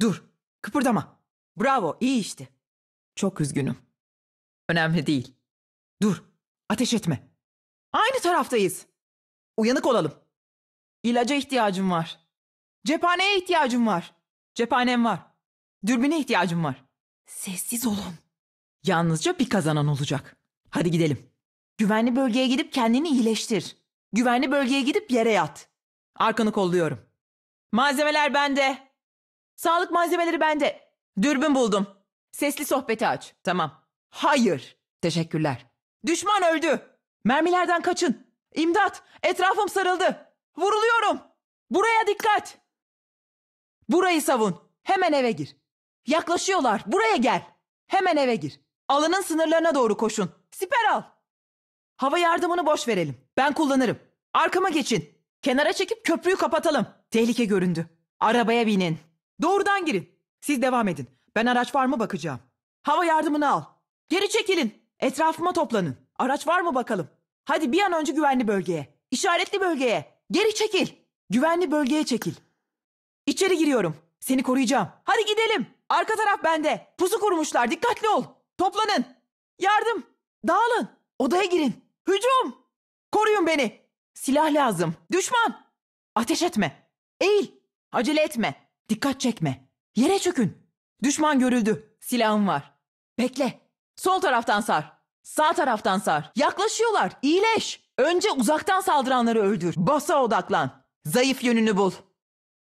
Dur, kıpırdama. Bravo, iyi işti. Çok üzgünüm. Önemli değil. Dur, ateş etme. Aynı taraftayız. Uyanık olalım. İlaca ihtiyacım var. Cephaneye ihtiyacım var. Cephanem var. Dürbüne ihtiyacım var. Sessiz olun. Yalnızca bir kazanan olacak. Hadi gidelim. Güvenli bölgeye gidip kendini iyileştir. Güvenli bölgeye gidip yere yat. Arkanı kolluyorum. Malzemeler bende. Sağlık malzemeleri bende. Dürbün buldum. Sesli sohbeti aç. Tamam. Hayır. Teşekkürler. Düşman öldü. Mermilerden kaçın. İmdat. Etrafım sarıldı. Vuruluyorum. Buraya dikkat. Burayı savun. Hemen eve gir. Yaklaşıyorlar. Buraya gel. Hemen eve gir. Alanın sınırlarına doğru koşun. Siper al. Hava yardımını boş verelim. Ben kullanırım. Arkama geçin. Kenara çekip köprüyü kapatalım. Tehlike göründü. Arabaya binin. Doğrudan girin. Siz devam edin. Ben araç var mı bakacağım. Hava yardımını al. Geri çekilin. Etrafıma toplanın. Araç var mı bakalım. Hadi bir an önce güvenli bölgeye. İşaretli bölgeye. Geri çekil. Güvenli bölgeye çekil. İçeri giriyorum. Seni koruyacağım. Hadi gidelim. Arka taraf bende. Pusu kurmuşlar. Dikkatli ol. Toplanın. Yardım. Dağılın. Odaya girin. Hücum. Koruyun beni. Silah lazım. Düşman. Ateş etme. Eğil. Acele etme. Dikkat çekme. Yere çökün. Düşman görüldü. Silahım var. Bekle. Sol taraftan sar. Sağ taraftan sar. Yaklaşıyorlar. İyileş. Önce uzaktan saldıranları öldür. Basa odaklan. Zayıf yönünü bul.